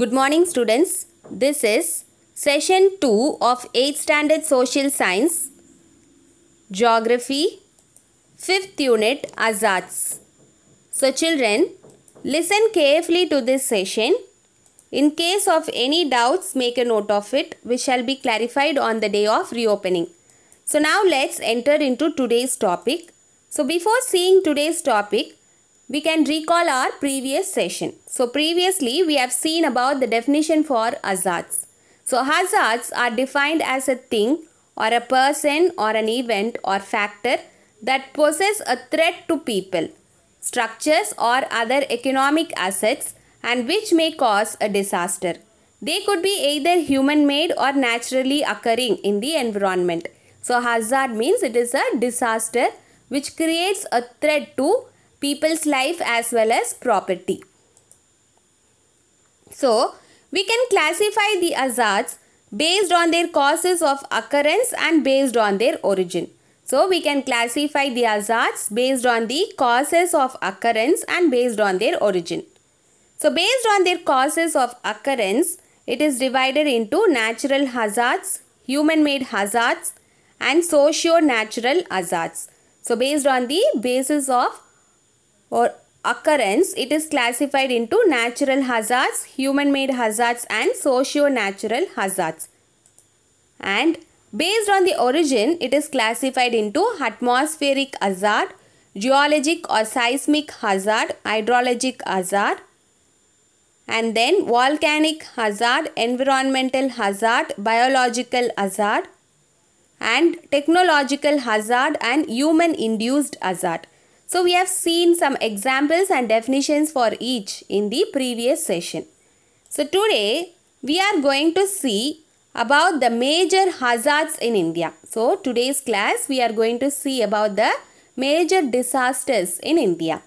Good morning students. This is session 2 of 8th standard social science geography 5th unit Azads. So children listen carefully to this session. In case of any doubts make a note of it which shall be clarified on the day of reopening. So now let's enter into today's topic. So before seeing today's topic we can recall our previous session. So previously we have seen about the definition for hazards. So hazards are defined as a thing or a person or an event or factor that poses a threat to people, structures or other economic assets and which may cause a disaster. They could be either human made or naturally occurring in the environment. So hazard means it is a disaster which creates a threat to people's life as well as property. So, we can classify the hazards based on their causes of occurrence and based on their origin. So, we can classify the hazards based on the causes of occurrence and based on their origin. So, based on their causes of occurrence, it is divided into natural hazards, human-made hazards and socio-natural hazards. So, based on the basis of or occurrence, it is classified into natural hazards, human-made hazards and socio-natural hazards. And based on the origin, it is classified into atmospheric hazard, geologic or seismic hazard, hydrologic hazard, and then volcanic hazard, environmental hazard, biological hazard, and technological hazard and human induced hazard. So we have seen some examples and definitions for each in the previous session. So today we are going to see about the major hazards in India. So today's class we are going to see about the major disasters in India.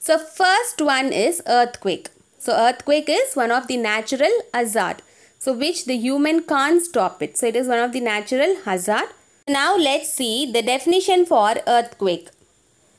So first one is earthquake. So earthquake is one of the natural hazard. So which the human can't stop it. So it is one of the natural hazard. Now let's see the definition for earthquake.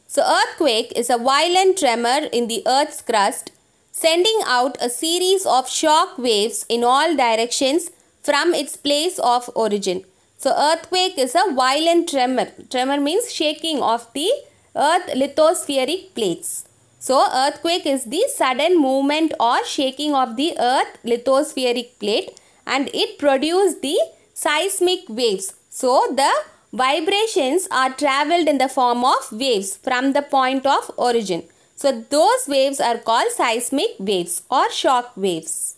So, earthquake is a violent tremor in the earth's crust, sending out a series of shock waves in all directions from its place of origin. So, earthquake is a violent tremor. Tremor means shaking of the earth lithospheric plates. So, earthquake is the sudden movement or shaking of the earth lithospheric plate and it produces the seismic waves. So, the Vibrations are traveled in the form of waves from the point of origin. So those waves are called seismic waves or shock waves.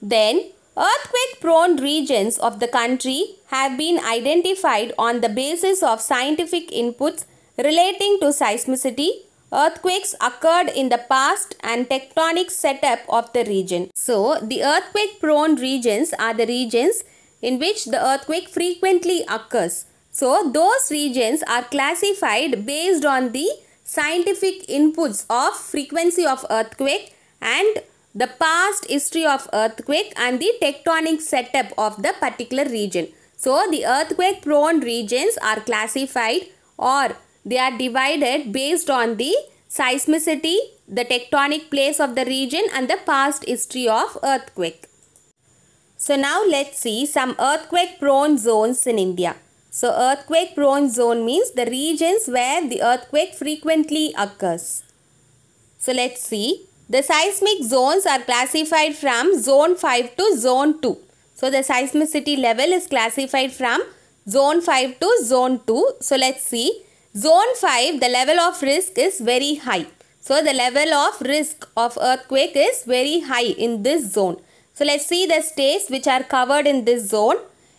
Then earthquake prone regions of the country have been identified on the basis of scientific inputs relating to seismicity, earthquakes occurred in the past and tectonic setup of the region. So the earthquake prone regions are the regions in which the earthquake frequently occurs. So, those regions are classified based on the scientific inputs of frequency of earthquake and the past history of earthquake and the tectonic setup of the particular region. So, the earthquake prone regions are classified or they are divided based on the seismicity, the tectonic place of the region and the past history of earthquake. So now let's see some earthquake prone zones in India. So earthquake prone zone means the regions where the earthquake frequently occurs. So let's see. The seismic zones are classified from zone 5 to zone 2. So the seismicity level is classified from zone 5 to zone 2. So let's see. Zone 5 the level of risk is very high. So the level of risk of earthquake is very high in this zone. So let's see the states which are covered in this zone.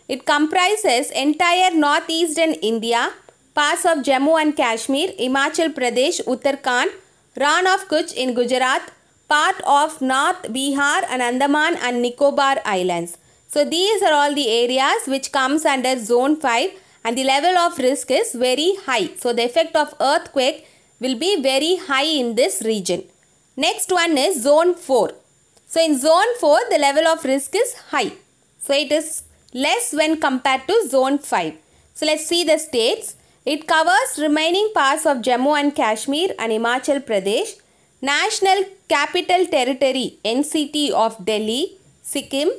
It comprises entire northeastern India, parts of Jammu and Kashmir, Himachal Pradesh, Uttarakhand, Ran of Kutch in Gujarat, part of North Bihar and Andaman and Nicobar Islands. So these are all the areas which comes under zone 5 and the level of risk is very high. So the effect of earthquake will be very high in this region. Next one is zone 4. So in zone 4, the level of risk is high. So it is less when compared to zone 5. So let's see the states. It covers remaining parts of Jammu and Kashmir and Himachal Pradesh, National Capital Territory NCT of Delhi, Sikkim,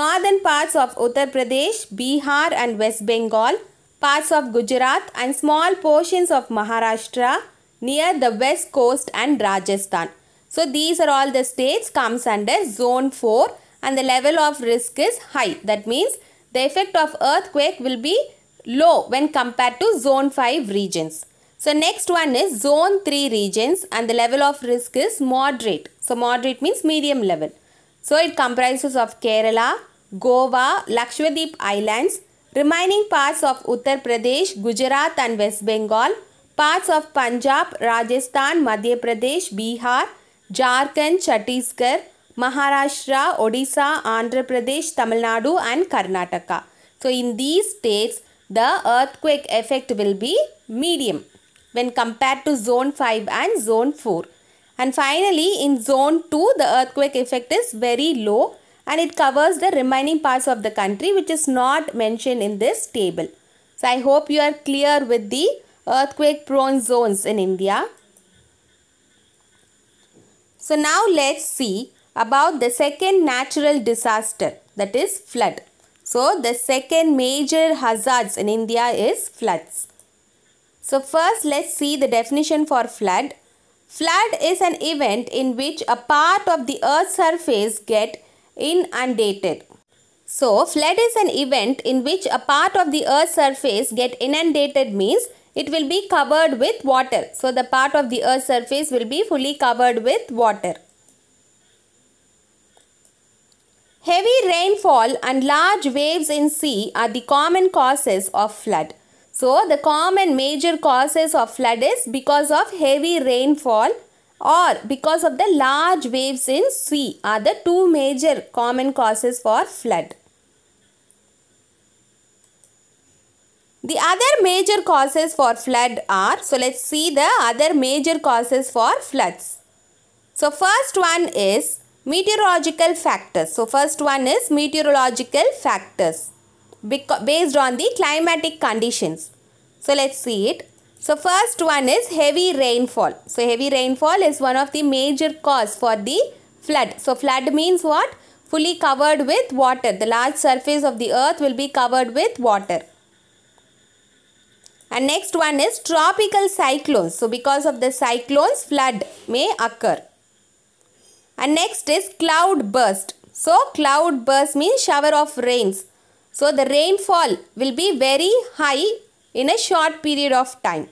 northern parts of Uttar Pradesh, Bihar and West Bengal, parts of Gujarat and small portions of Maharashtra near the west coast and Rajasthan. So these are all the states comes under zone 4 and the level of risk is high. That means the effect of earthquake will be low when compared to zone 5 regions. So next one is zone 3 regions and the level of risk is moderate. So moderate means medium level. So it comprises of Kerala, Goa, Lakshadweep Islands, remaining parts of Uttar Pradesh, Gujarat and West Bengal, parts of Punjab, Rajasthan, Madhya Pradesh, Bihar, Jharkhand, Chhattisgarh, Maharashtra, Odisha, Andhra Pradesh, Tamil Nadu and Karnataka. So in these states, the earthquake effect will be medium when compared to zone 5 and zone 4. And finally, in zone 2, the earthquake effect is very low and it covers the remaining parts of the country which is not mentioned in this table. So I hope you are clear with the earthquake prone zones in India. So now let's see about the second natural disaster that is flood. So the second major hazards in India is floods. So first let's see the definition for flood. Flood is an event in which a part of the earth's surface get inundated. So flood is an event in which a part of the earth's surface get inundated means it will be covered with water. So the part of the earth's surface will be fully covered with water. Heavy rainfall and large waves in sea are the common causes of flood. So the common major causes of flood is because of heavy rainfall or because of the large waves in sea are the two major common causes for flood. The other major causes for flood are, so let's see the other major causes for floods. So first one is meteorological factors. So first one is meteorological factors based on the climatic conditions. So let's see it. So first one is heavy rainfall. So heavy rainfall is one of the major cause for the flood. So flood means what? Fully covered with water. The large surface of the earth will be covered with water. And next one is tropical cyclones. So because of the cyclones, flood may occur. And next is cloud burst. So cloud burst means shower of rains. So the rainfall will be very high in a short period of time.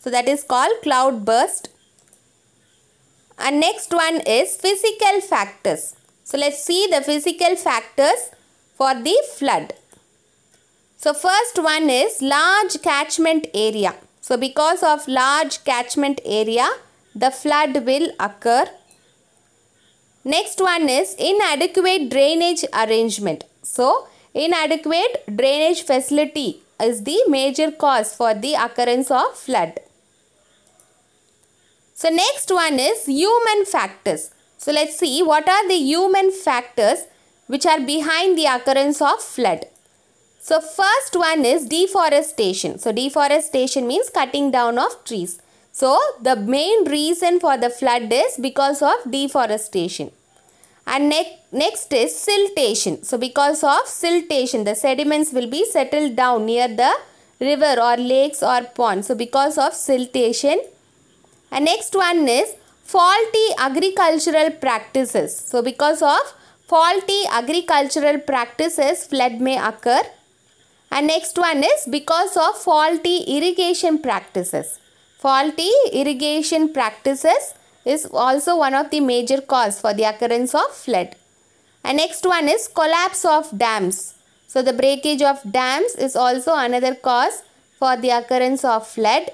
So that is called cloud burst. And next one is physical factors. So let's see the physical factors for the flood. So first one is large catchment area. So because of large catchment area, the flood will occur. Next one is inadequate drainage arrangement. So inadequate drainage facility is the major cause for the occurrence of flood. So next one is human factors. So let's see what are the human factors which are behind the occurrence of flood. So first one is deforestation. So deforestation means cutting down of trees. So the main reason for the flood is because of deforestation. And ne next is siltation. So because of siltation, the sediments will be settled down near the river or lakes or ponds. So because of siltation. And next one is faulty agricultural practices. So because of faulty agricultural practices, flood may occur. And next one is because of faulty irrigation practices. Faulty irrigation practices is also one of the major cause for the occurrence of flood. And next one is collapse of dams. So the breakage of dams is also another cause for the occurrence of flood.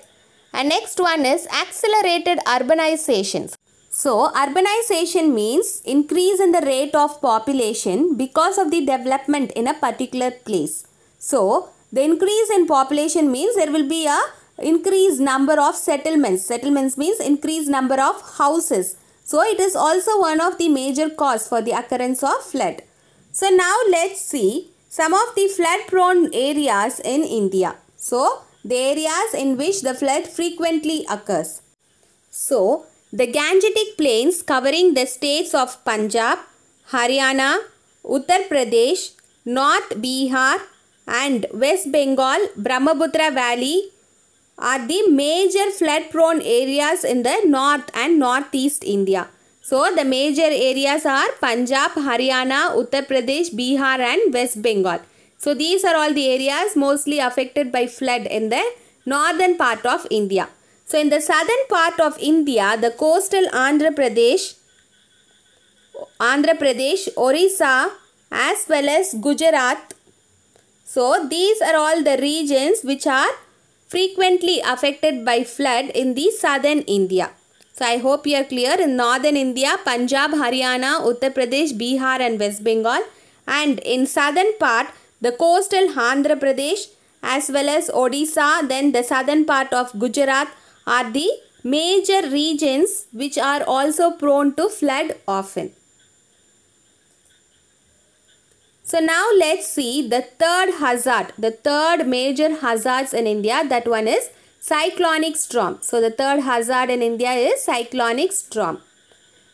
And next one is accelerated urbanization. So urbanization means increase in the rate of population because of the development in a particular place. So, the increase in population means there will be a increased number of settlements. Settlements means increased number of houses. So, it is also one of the major cause for the occurrence of flood. So, now let's see some of the flood prone areas in India. So, the areas in which the flood frequently occurs. So, the Gangetic Plains covering the states of Punjab, Haryana, Uttar Pradesh, North Bihar, and West Bengal, Brahmaputra Valley are the major flood prone areas in the north and northeast India. So the major areas are Punjab, Haryana, Uttar Pradesh, Bihar and West Bengal. So these are all the areas mostly affected by flood in the northern part of India. So in the southern part of India, the coastal Andhra Pradesh, Andhra Pradesh, Orissa as well as Gujarat so these are all the regions which are frequently affected by flood in the southern India. So I hope you are clear. In northern India, Punjab, Haryana, Uttar Pradesh, Bihar and West Bengal. And in southern part, the coastal Andhra Pradesh as well as Odisha, then the southern part of Gujarat are the major regions which are also prone to flood often. So now let's see the third hazard, the third major hazards in India. That one is cyclonic storm. So the third hazard in India is cyclonic storm.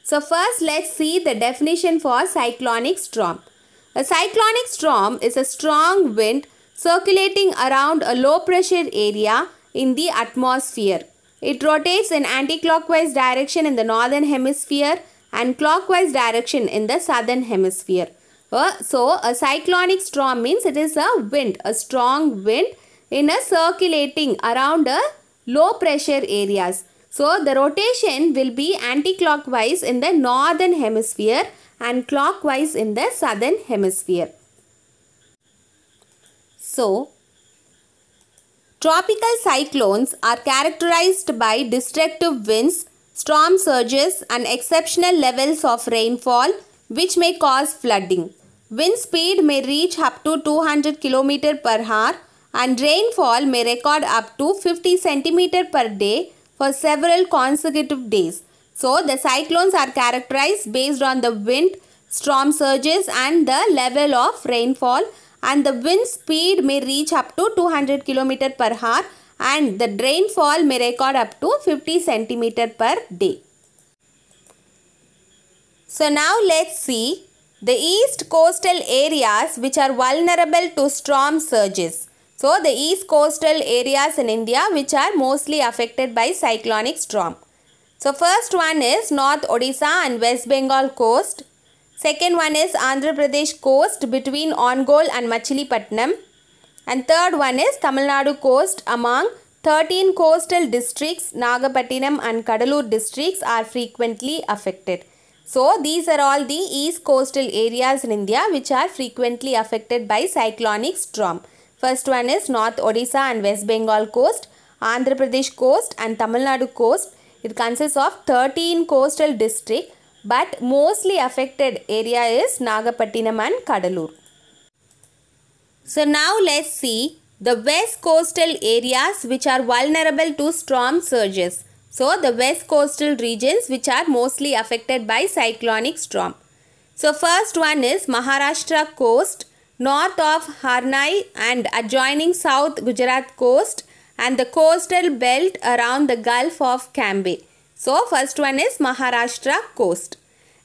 So first let's see the definition for cyclonic storm. A cyclonic storm is a strong wind circulating around a low pressure area in the atmosphere. It rotates in anti-clockwise direction in the northern hemisphere and clockwise direction in the southern hemisphere. Uh, so a cyclonic storm means it is a wind, a strong wind in a circulating around a low pressure areas. So the rotation will be anti-clockwise in the northern hemisphere and clockwise in the southern hemisphere. So tropical cyclones are characterized by destructive winds, storm surges and exceptional levels of rainfall which may cause flooding. Wind speed may reach up to 200 km per hour and rainfall may record up to 50 cm per day for several consecutive days. So the cyclones are characterized based on the wind, storm surges and the level of rainfall and the wind speed may reach up to 200 km per hour and the rainfall may record up to 50 cm per day. So now let's see the east coastal areas which are vulnerable to storm surges. So the east coastal areas in India which are mostly affected by cyclonic storm. So first one is North Odisha and West Bengal coast. Second one is Andhra Pradesh coast between Ongol and Machilipatnam. And third one is Tamil Nadu coast among 13 coastal districts Nagapattinam and Kadalur districts are frequently affected. So these are all the east coastal areas in India which are frequently affected by cyclonic storm. First one is North Odisha and West Bengal coast, Andhra Pradesh coast and Tamil Nadu coast. It consists of 13 coastal districts but mostly affected area is Nagapattinam and Kadalur. So now let's see the west coastal areas which are vulnerable to storm surges. So the west coastal regions which are mostly affected by cyclonic storm. So first one is Maharashtra coast, north of Harnai and adjoining south Gujarat coast and the coastal belt around the Gulf of Cambay. So first one is Maharashtra coast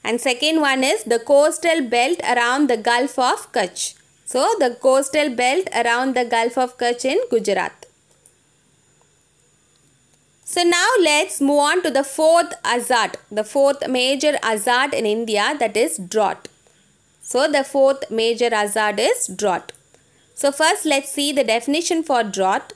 and second one is the coastal belt around the Gulf of Kutch. So the coastal belt around the Gulf of Kutch in Gujarat. So now let's move on to the fourth azad, the fourth major azad in India that is drought. So the fourth major azad is drought. So first let's see the definition for drought.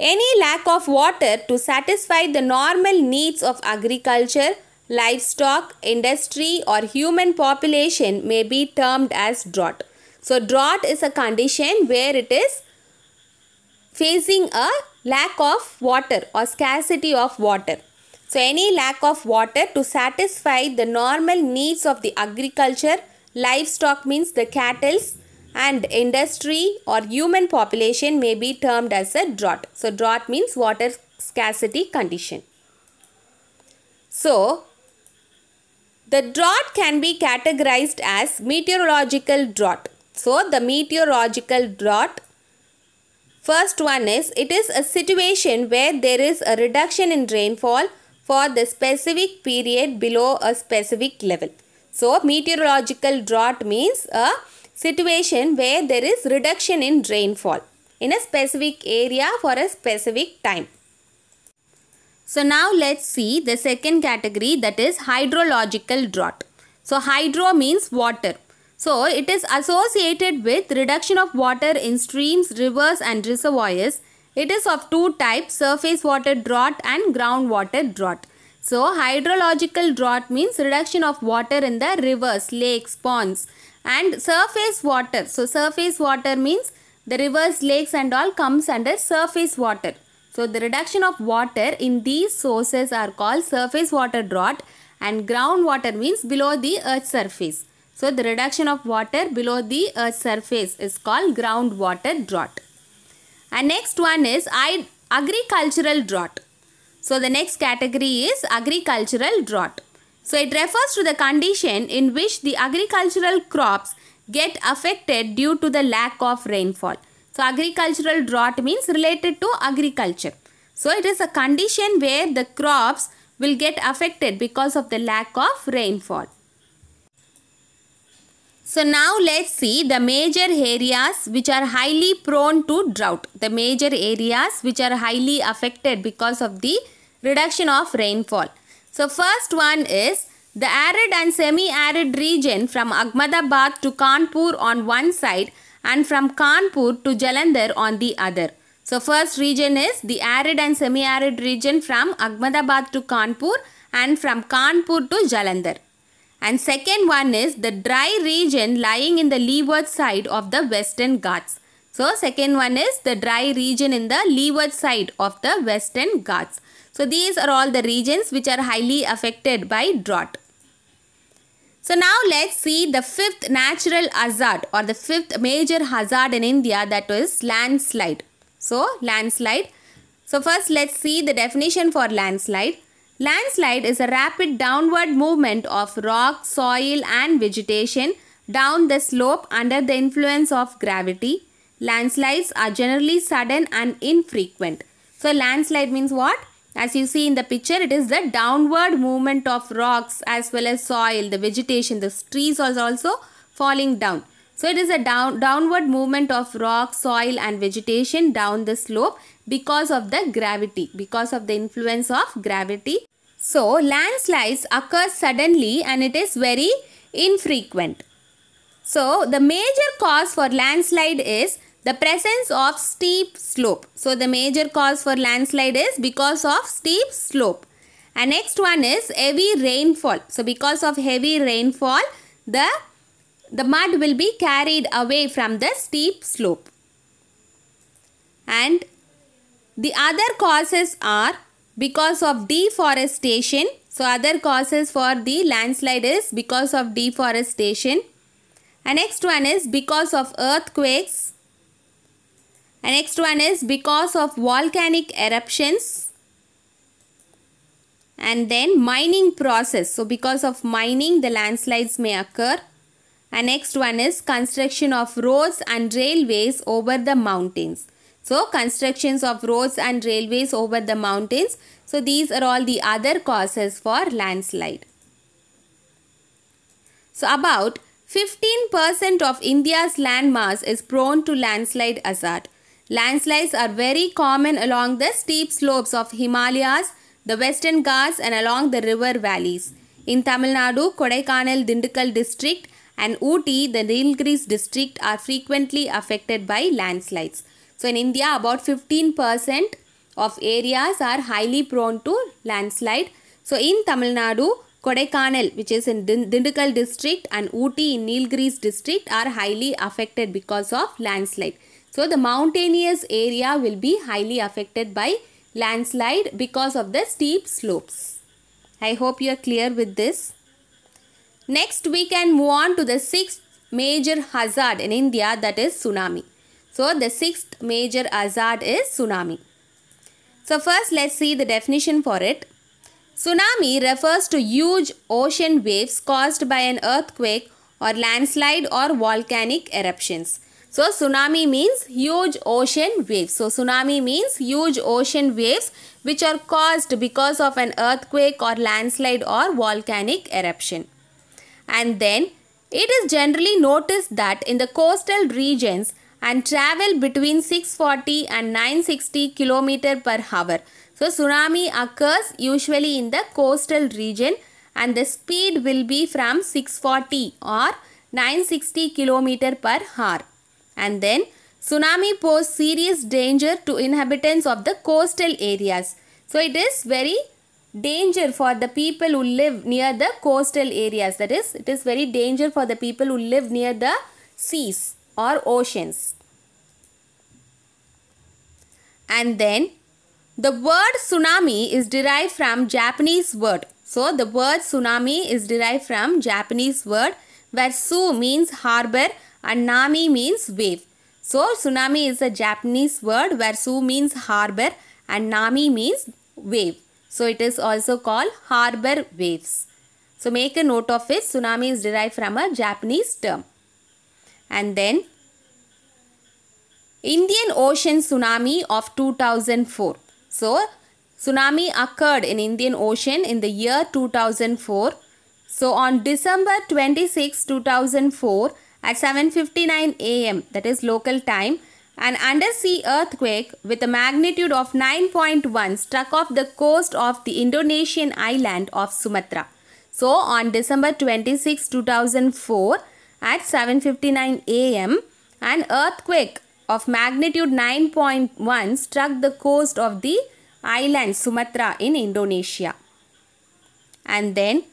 Any lack of water to satisfy the normal needs of agriculture, livestock, industry or human population may be termed as drought. So drought is a condition where it is facing a lack of water or scarcity of water. So, any lack of water to satisfy the normal needs of the agriculture, livestock means the cattle's and industry or human population may be termed as a drought. So, drought means water scarcity condition. So, the drought can be categorized as meteorological drought. So, the meteorological drought First one is, it is a situation where there is a reduction in rainfall for the specific period below a specific level. So, meteorological drought means a situation where there is reduction in rainfall in a specific area for a specific time. So now let's see the second category that is hydrological drought. So hydro means water so it is associated with reduction of water in streams, rivers and reservoirs. It is of two types surface water drought and groundwater drought. So hydrological drought means reduction of water in the rivers, lakes, ponds and surface water. So surface water means the rivers, lakes and all comes under surface water. So the reduction of water in these sources are called surface water drought and groundwater means below the earth surface. So the reduction of water below the earth's uh, surface is called groundwater drought. And next one is agricultural drought. So the next category is agricultural drought. So it refers to the condition in which the agricultural crops get affected due to the lack of rainfall. So agricultural drought means related to agriculture. So it is a condition where the crops will get affected because of the lack of rainfall. So now let's see the major areas which are highly prone to drought. The major areas which are highly affected because of the reduction of rainfall. So first one is the arid and semi-arid region from Ahmedabad to Kanpur on one side and from Kanpur to Jalandhar on the other. So first region is the arid and semi-arid region from Ahmedabad to Kanpur and from Kanpur to Jalandhar and second one is the dry region lying in the leeward side of the western ghats. So second one is the dry region in the leeward side of the western ghats. So these are all the regions which are highly affected by drought. So now let's see the fifth natural hazard or the fifth major hazard in India that is landslide. So landslide. So first let's see the definition for landslide. Landslide is a rapid downward movement of rock, soil, and vegetation down the slope under the influence of gravity. Landslides are generally sudden and infrequent. So, landslide means what? As you see in the picture, it is the downward movement of rocks as well as soil, the vegetation, the trees are also falling down. So, it is a down, downward movement of rock, soil and vegetation down the slope because of the gravity, because of the influence of gravity so landslides occur suddenly and it is very infrequent. So the major cause for landslide is the presence of steep slope. So the major cause for landslide is because of steep slope. And next one is heavy rainfall. So because of heavy rainfall, the, the mud will be carried away from the steep slope. And the other causes are because of deforestation. So other causes for the landslide is because of deforestation. And next one is because of earthquakes. And next one is because of volcanic eruptions. And then mining process. So because of mining the landslides may occur. And next one is construction of roads and railways over the mountains. So constructions of roads and railways over the mountains. So these are all the other causes for landslide. So about 15% of India's landmass is prone to landslide hazard. Landslides are very common along the steep slopes of Himalayas, the Western Ghats and along the river valleys. In Tamil Nadu, Kodaikanal Dindigul district and Ooty, the Nilgiris district are frequently affected by landslides. So in India, about 15% of areas are highly prone to landslide. So in Tamil Nadu, Kodaikanal, which is in Dindukal district, and Uti in Nilgiris district are highly affected because of landslide. So the mountainous area will be highly affected by landslide because of the steep slopes. I hope you are clear with this. Next, we can move on to the sixth major hazard in India that is tsunami. So the sixth major hazard is tsunami. So first let's see the definition for it. Tsunami refers to huge ocean waves caused by an earthquake or landslide or volcanic eruptions. So tsunami means huge ocean waves. So tsunami means huge ocean waves which are caused because of an earthquake or landslide or volcanic eruption. And then it is generally noticed that in the coastal regions and travel between 640 and 960 km per hour. So tsunami occurs usually in the coastal region and the speed will be from 640 or 960 km per hour. And then tsunami pose serious danger to inhabitants of the coastal areas. So it is very danger for the people who live near the coastal areas. That is, it is very danger for the people who live near the seas or oceans. And then the word tsunami is derived from Japanese word. So the word tsunami is derived from Japanese word where su means harbor and nami means wave. So tsunami is a Japanese word where su means harbor and nami means wave. So it is also called harbor waves. So make a note of it. Tsunami is derived from a Japanese term and then Indian Ocean tsunami of 2004. So tsunami occurred in Indian Ocean in the year 2004. So on December 26, 2004 at 7:59 a.m. that is local time an undersea earthquake with a magnitude of 9.1 struck off the coast of the Indonesian island of Sumatra. So on December 26, 2004 at 7:59 a.m. An earthquake of magnitude 9.1 struck the coast of the island Sumatra in Indonesia. And then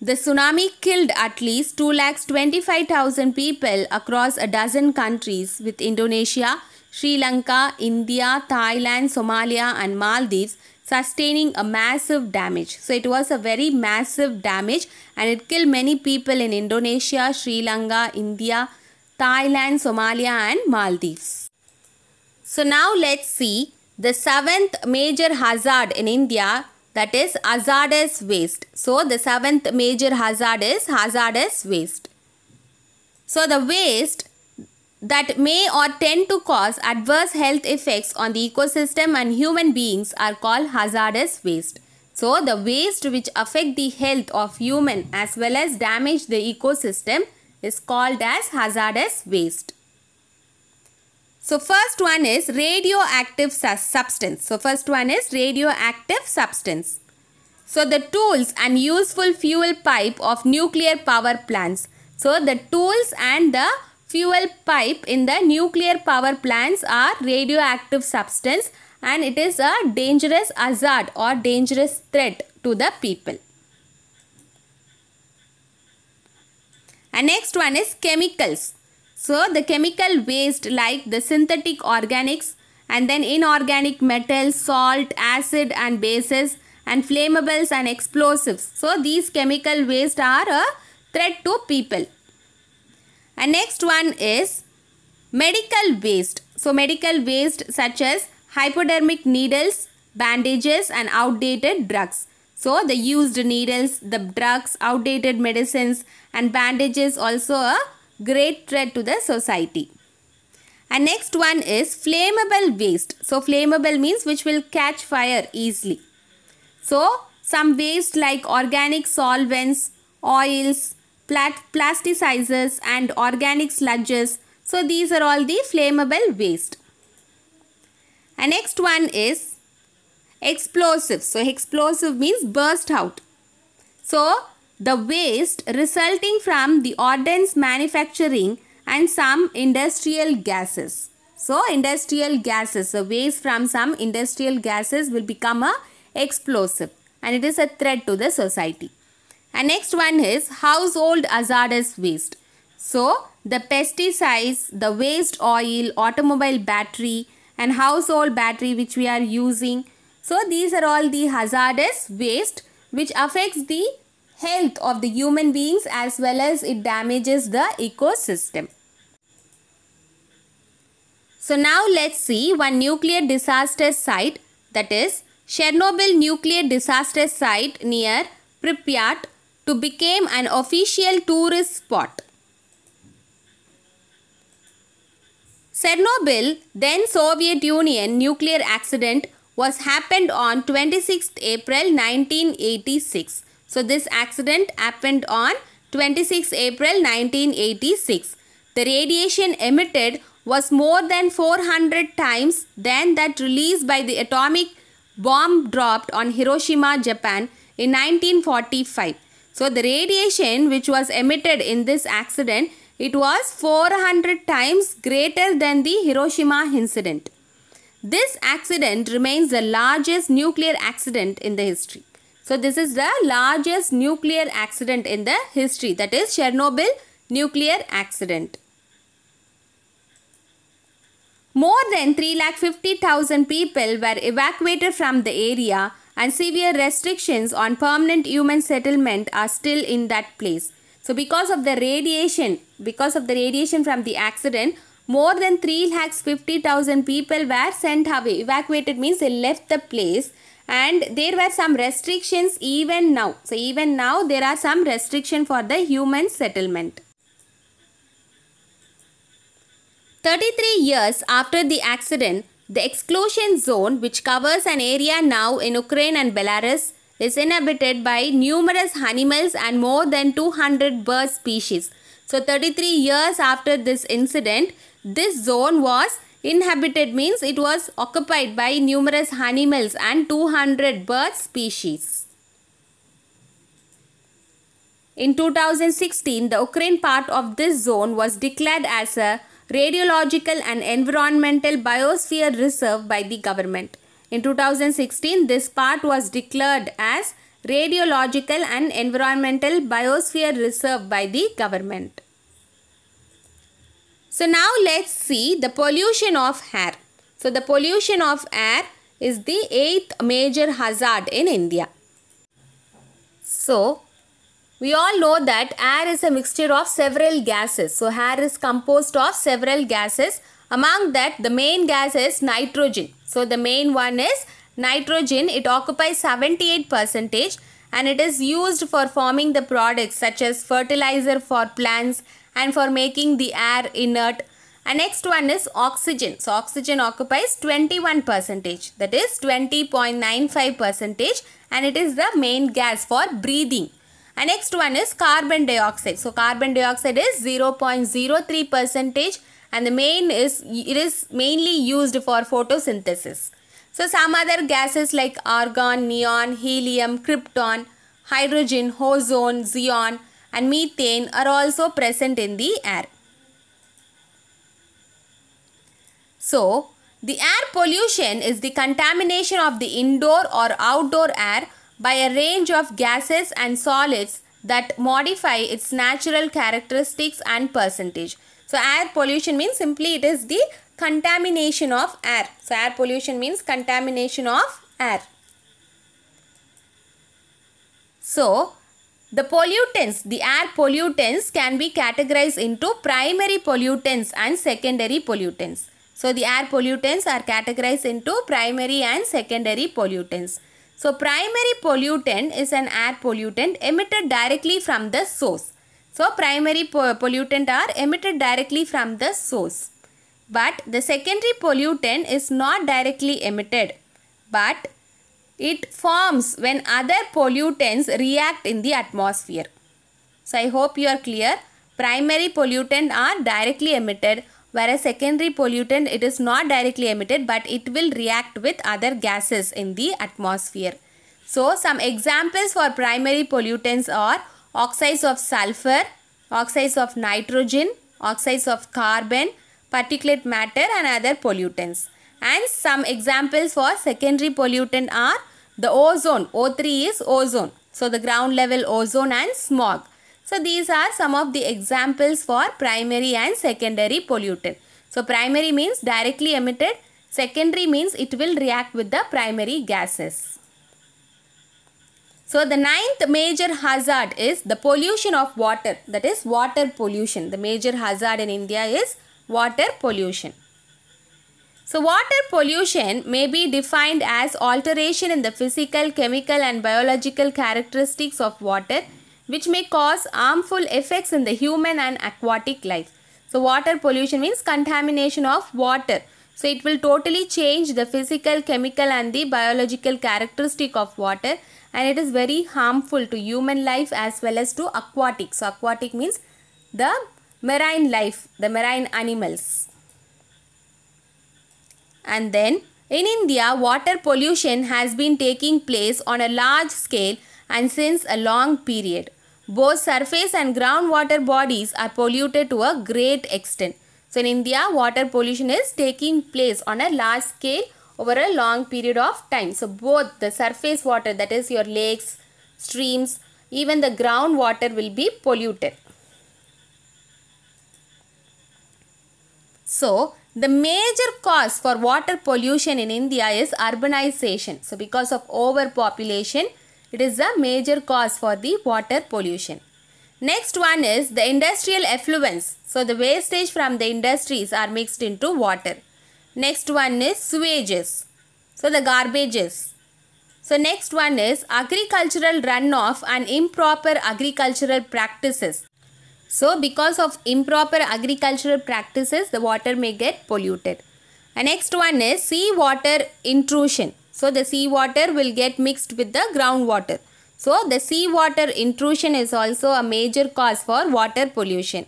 the tsunami killed at least 2,25,000 people across a dozen countries with Indonesia, Sri Lanka, India, Thailand, Somalia and Maldives sustaining a massive damage. So it was a very massive damage and it killed many people in Indonesia, Sri Lanka, India, Thailand, Somalia and Maldives. So now let's see the seventh major hazard in India that is hazardous waste. So the seventh major hazard is hazardous waste. So the waste that may or tend to cause adverse health effects on the ecosystem and human beings are called hazardous waste. So the waste which affect the health of human as well as damage the ecosystem is called as hazardous waste. So first one is radioactive su substance. So first one is radioactive substance. So the tools and useful fuel pipe of nuclear power plants. So the tools and the fuel pipe in the nuclear power plants are radioactive substance and it is a dangerous hazard or dangerous threat to the people. And next one is chemicals. So the chemical waste like the synthetic organics and then inorganic metals, salt, acid and bases and flammables and explosives. So these chemical waste are a threat to people. And next one is medical waste. So medical waste such as hypodermic needles, bandages and outdated drugs. So the used needles, the drugs, outdated medicines and bandages also a great threat to the society. And next one is flammable waste. So flammable means which will catch fire easily. So some waste like organic solvents, oils, plasticizers and organic sludges. So these are all the flammable waste. And next one is explosive. So explosive means burst out. So the waste resulting from the ordnance manufacturing and some industrial gases. So industrial gases, the waste from some industrial gases will become a explosive and it is a threat to the society. And next one is household hazardous waste. So the pesticides, the waste oil, automobile battery and household battery which we are using. So these are all the hazardous waste which affects the health of the human beings as well as it damages the ecosystem. So now let's see one nuclear disaster site that is Chernobyl nuclear disaster site near Pripyat to become an official tourist spot. Chernobyl, then Soviet Union nuclear accident was happened on 26th April 1986. So this accident happened on 26 April 1986. The radiation emitted was more than 400 times than that released by the atomic bomb dropped on Hiroshima, Japan in 1945. So the radiation which was emitted in this accident, it was 400 times greater than the Hiroshima incident. This accident remains the largest nuclear accident in the history. So this is the largest nuclear accident in the history that is Chernobyl nuclear accident. More than 3,50,000 people were evacuated from the area and severe restrictions on permanent human settlement are still in that place. So because of the radiation, because of the radiation from the accident, more than 3 50,000 people were sent away. Evacuated means they left the place and there were some restrictions even now. So even now there are some restriction for the human settlement. 33 years after the accident, the exclusion zone, which covers an area now in Ukraine and Belarus, is inhabited by numerous animals and more than 200 bird species. So 33 years after this incident, this zone was inhabited means it was occupied by numerous animals and 200 bird species. In 2016, the Ukraine part of this zone was declared as a radiological and environmental biosphere reserve by the government. In 2016, this part was declared as radiological and environmental biosphere reserve by the government. So now let's see the pollution of air. So the pollution of air is the eighth major hazard in India. So we all know that air is a mixture of several gases. So air is composed of several gases. Among that, the main gas is nitrogen. So the main one is nitrogen. It occupies 78 percentage and it is used for forming the products such as fertilizer for plants and for making the air inert. And next one is oxygen. So oxygen occupies 21 percentage that is 20.95 percentage and it is the main gas for breathing. And next one is carbon dioxide. So carbon dioxide is 0.03 percentage and the main is it is mainly used for photosynthesis. So some other gases like argon, neon, helium, krypton, hydrogen, ozone, xenon and methane are also present in the air. So the air pollution is the contamination of the indoor or outdoor air by a range of gases and solids that modify its natural characteristics and percentage. So air pollution means simply it is the contamination of air. So air pollution means contamination of air. So the pollutants, the air pollutants can be categorized into primary pollutants and secondary pollutants. So the air pollutants are categorized into primary and secondary pollutants. So primary pollutant is an air pollutant emitted directly from the source. So primary po pollutant are emitted directly from the source. But the secondary pollutant is not directly emitted. But it forms when other pollutants react in the atmosphere. So I hope you are clear. Primary pollutant are directly emitted whereas secondary pollutant it is not directly emitted but it will react with other gases in the atmosphere. So some examples for primary pollutants are oxides of sulfur, oxides of nitrogen, oxides of carbon, particulate matter and other pollutants. And some examples for secondary pollutant are the ozone. O3 is ozone. So the ground level ozone and smog. So these are some of the examples for primary and secondary pollutant. So primary means directly emitted, secondary means it will react with the primary gases. So the ninth major hazard is the pollution of water that is water pollution. The major hazard in India is water pollution. So water pollution may be defined as alteration in the physical, chemical and biological characteristics of water which may cause harmful effects in the human and aquatic life. So water pollution means contamination of water. So it will totally change the physical, chemical and the biological characteristic of water and it is very harmful to human life as well as to aquatic. So aquatic means the marine life, the marine animals. And then in India, water pollution has been taking place on a large scale and since a long period. Both surface and groundwater bodies are polluted to a great extent. So in India, water pollution is taking place on a large scale over a long period of time. So both the surface water that is your lakes, streams, even the groundwater will be polluted. So the major cause for water pollution in India is urbanization. So because of overpopulation, it is a major cause for the water pollution. Next one is the industrial effluents. So the wastage from the industries are mixed into water. Next one is sewages. So the garbages. So next one is agricultural runoff and improper agricultural practices. So because of improper agricultural practices, the water may get polluted. And next one is sea water intrusion. So the sea water will get mixed with the groundwater. So the sea water intrusion is also a major cause for water pollution.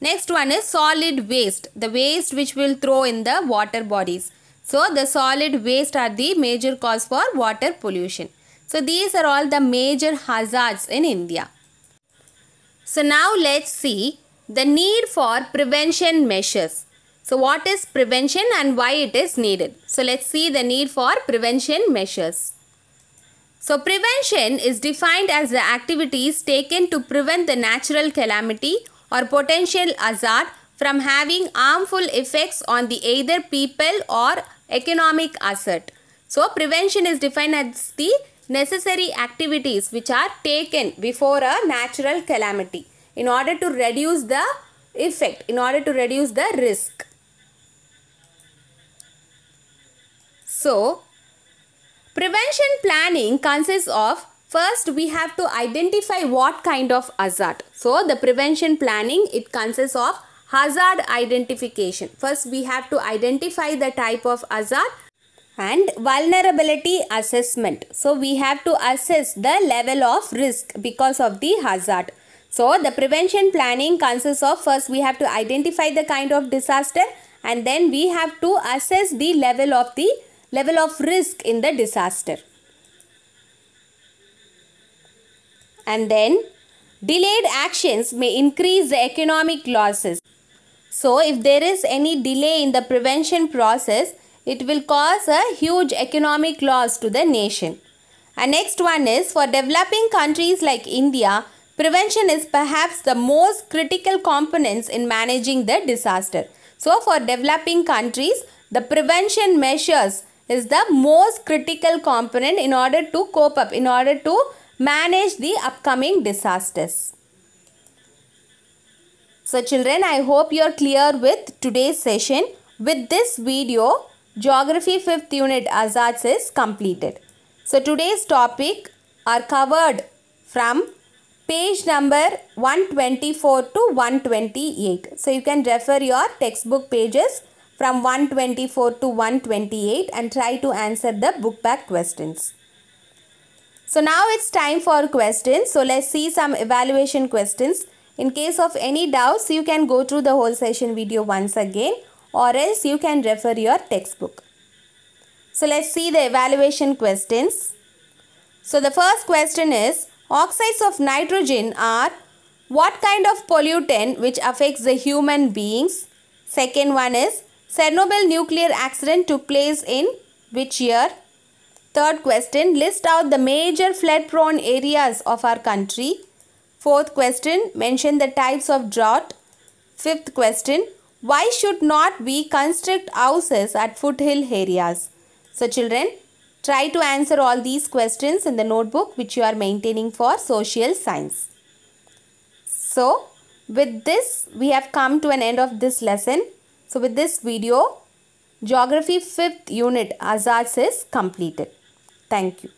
Next one is solid waste, the waste which will throw in the water bodies. So the solid waste are the major cause for water pollution. So these are all the major hazards in India. So now let's see the need for prevention measures. So what is prevention and why it is needed? So let's see the need for prevention measures. So prevention is defined as the activities taken to prevent the natural calamity or potential hazard from having harmful effects on the either people or economic asset. So prevention is defined as the necessary activities which are taken before a natural calamity in order to reduce the effect, in order to reduce the risk. So, prevention planning consists of first we have to identify what kind of hazard. So, the prevention planning it consists of hazard identification. First we have to identify the type of hazard and vulnerability assessment. So, we have to assess the level of risk because of the hazard. So, the prevention planning consists of first we have to identify the kind of disaster and then we have to assess the level of the level of risk in the disaster. And then delayed actions may increase the economic losses. So if there is any delay in the prevention process, it will cause a huge economic loss to the nation. And next one is for developing countries like India, prevention is perhaps the most critical components in managing the disaster. So for developing countries, the prevention measures is the most critical component in order to cope up, in order to manage the upcoming disasters. So children, I hope you are clear with today's session. With this video, Geography 5th Unit Azats is completed. So today's topic are covered from page number 124 to 128. So you can refer your textbook pages from 124 to 128 and try to answer the book back questions. So now it's time for questions. So let's see some evaluation questions. In case of any doubts, you can go through the whole session video once again or else you can refer your textbook. So let's see the evaluation questions. So the first question is, oxides of nitrogen are what kind of pollutant which affects the human beings? Second one is, Chernobyl nuclear accident took place in which year? Third question, list out the major flood prone areas of our country. Fourth question, mention the types of drought. Fifth question, why should not we construct houses at foothill areas? So children, try to answer all these questions in the notebook which you are maintaining for social science. So with this, we have come to an end of this lesson. So with this video, Geography 5th unit Azars is completed. Thank you.